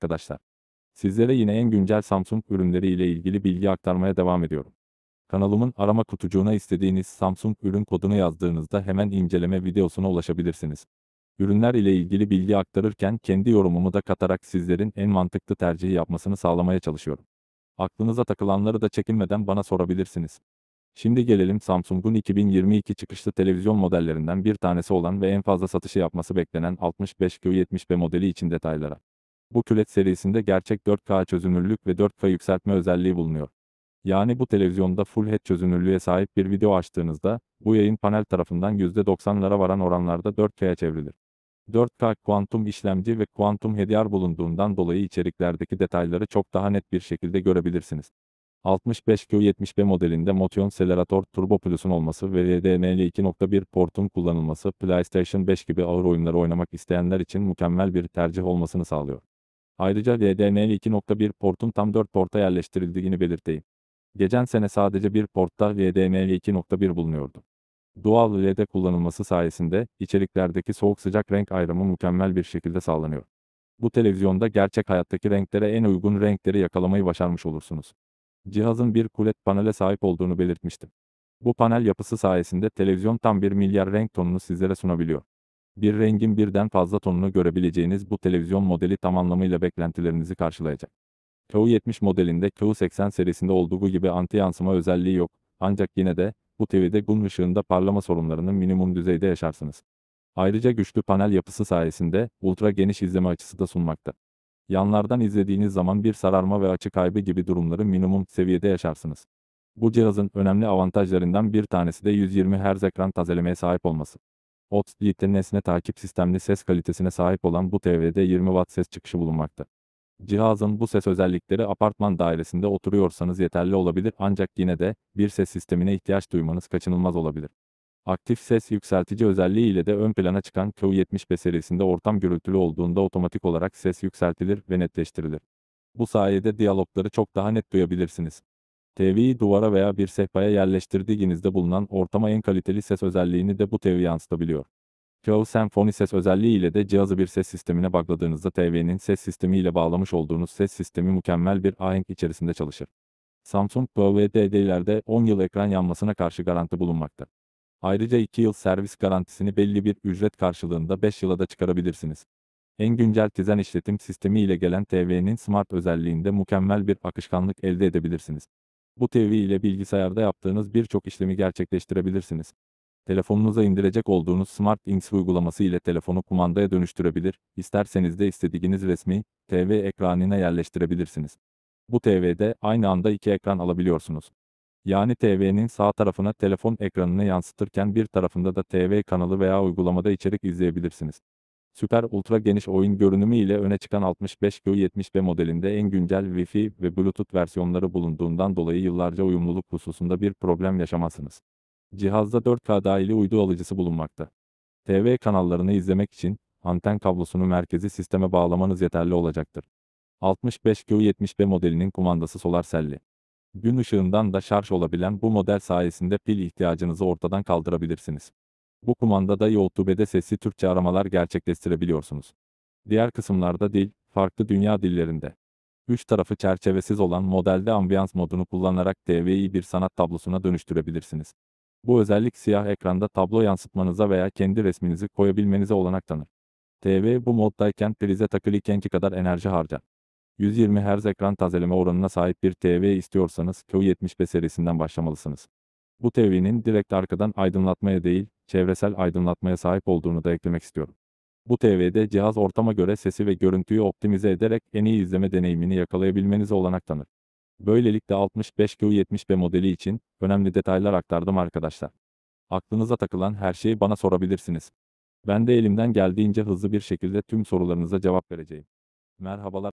arkadaşlar. Sizlere yine en güncel Samsung ürünleri ile ilgili bilgi aktarmaya devam ediyorum. Kanalımın arama kutucuğuna istediğiniz Samsung ürün kodunu yazdığınızda hemen inceleme videosuna ulaşabilirsiniz. Ürünler ile ilgili bilgi aktarırken kendi yorumumu da katarak sizlerin en mantıklı tercihi yapmasını sağlamaya çalışıyorum. Aklınıza takılanları da çekinmeden bana sorabilirsiniz. Şimdi gelelim Samsung'un 2022 çıkışlı televizyon modellerinden bir tanesi olan ve en fazla satışı yapması beklenen 65Q70B modeli için detaylara. Bu kület serisinde gerçek 4K çözünürlük ve 4K yükseltme özelliği bulunuyor. Yani bu televizyonda full HD çözünürlüğe sahip bir video açtığınızda, bu yayın panel tarafından %90'lara varan oranlarda 4K'ya çevrilir. 4K kuantum işlemci ve kuantum HDR bulunduğundan dolayı içeriklerdeki detayları çok daha net bir şekilde görebilirsiniz. 65Q70B modelinde Motion Selerator Turbo Plus'un olması ve HDMI 2.1 portun kullanılması PlayStation 5 gibi ağır oyunları oynamak isteyenler için mükemmel bir tercih olmasını sağlıyor. Ayrıca VDML 2.1 portun tam 4 porta yerleştirildiğini belirteyim. Geçen sene sadece bir portta VDML 2.1 bulunuyordu. Dual LED kullanılması sayesinde içeriklerdeki soğuk sıcak renk ayrımı mükemmel bir şekilde sağlanıyor. Bu televizyonda gerçek hayattaki renklere en uygun renkleri yakalamayı başarmış olursunuz. Cihazın bir kulet panele sahip olduğunu belirtmiştim. Bu panel yapısı sayesinde televizyon tam 1 milyar renk tonunu sizlere sunabiliyor bir rengin birden fazla tonunu görebileceğiniz bu televizyon modeli tam anlamıyla beklentilerinizi karşılayacak. q 70 modelinde q 80 serisinde olduğu gibi anti yansıma özelliği yok, ancak yine de, bu TV'de gün ışığında parlama sorunlarını minimum düzeyde yaşarsınız. Ayrıca güçlü panel yapısı sayesinde, ultra geniş izleme açısı da sunmakta. Yanlardan izlediğiniz zaman bir sararma ve açı kaybı gibi durumları minimum seviyede yaşarsınız. Bu cihazın önemli avantajlarından bir tanesi de 120 Hz ekran tazelemeye sahip olması. OTS diyetten nesne takip sistemli ses kalitesine sahip olan bu TV'de 20 watt ses çıkışı bulunmakta. Cihazın bu ses özellikleri apartman dairesinde oturuyorsanız yeterli olabilir ancak yine de bir ses sistemine ihtiyaç duymanız kaçınılmaz olabilir. Aktif ses yükseltici özelliği ile de ön plana çıkan Q70B serisinde ortam gürültülü olduğunda otomatik olarak ses yükseltilir ve netleştirilir. Bu sayede diyalogları çok daha net duyabilirsiniz. TV'yi duvara veya bir sehpaya yerleştirdiğinizde bulunan ortama en kaliteli ses özelliğini de bu TV yansıtabiliyor. Flow Symphony ses özelliği ile de cihazı bir ses sistemine bağladığınızda TV'nin ses sistemi ile bağlamış olduğunuz ses sistemi mükemmel bir ahenk içerisinde çalışır. Samsung PVDD'lerde 10 yıl ekran yanmasına karşı garanti bulunmakta. Ayrıca 2 yıl servis garantisini belli bir ücret karşılığında 5 yıla da çıkarabilirsiniz. En güncel Tizen işletim sistemi ile gelen TV'nin Smart özelliğinde mükemmel bir akışkanlık elde edebilirsiniz. Bu TV ile bilgisayarda yaptığınız birçok işlemi gerçekleştirebilirsiniz. Telefonunuza indirecek olduğunuz SmartInks uygulaması ile telefonu kumandaya dönüştürebilir, isterseniz de istediğiniz resmi, TV ekranına yerleştirebilirsiniz. Bu TV'de aynı anda iki ekran alabiliyorsunuz. Yani TV'nin sağ tarafına telefon ekranını yansıtırken bir tarafında da TV kanalı veya uygulamada içerik izleyebilirsiniz. Süper ultra geniş oyun görünümü ile öne çıkan 65Q70B modelinde en güncel Wi-Fi ve Bluetooth versiyonları bulunduğundan dolayı yıllarca uyumluluk hususunda bir problem yaşamazsınız. Cihazda 4K dahili uydu alıcısı bulunmakta. TV kanallarını izlemek için anten kablosunu merkezi sisteme bağlamanız yeterli olacaktır. 65Q70B modelinin kumandası solar selli. Gün ışığından da şarj olabilen bu model sayesinde pil ihtiyacınızı ortadan kaldırabilirsiniz. Bu kumandada YouTube'de sesli Türkçe aramalar gerçekleştirebiliyorsunuz. Diğer kısımlarda dil, farklı dünya dillerinde. Üç tarafı çerçevesiz olan modelde ambiyans modunu kullanarak TV'yi bir sanat tablosuna dönüştürebilirsiniz. Bu özellik siyah ekranda tablo yansıtmanıza veya kendi resminizi koyabilmenize olanak tanır. TV bu moddayken prize takılı kadar enerji harcar. 120 Hz ekran tazeleme oranına sahip bir TV istiyorsanız Q75 serisinden başlamalısınız. Bu TV'nin direkt arkadan aydınlatmaya değil, çevresel aydınlatmaya sahip olduğunu da eklemek istiyorum. Bu TV'de cihaz ortama göre sesi ve görüntüyü optimize ederek en iyi izleme deneyimini yakalayabilmenize olanak tanır. Böylelikle 65Q70B modeli için önemli detaylar aktardım arkadaşlar. Aklınıza takılan her şeyi bana sorabilirsiniz. Ben de elimden geldiğince hızlı bir şekilde tüm sorularınıza cevap vereceğim. Merhabalar.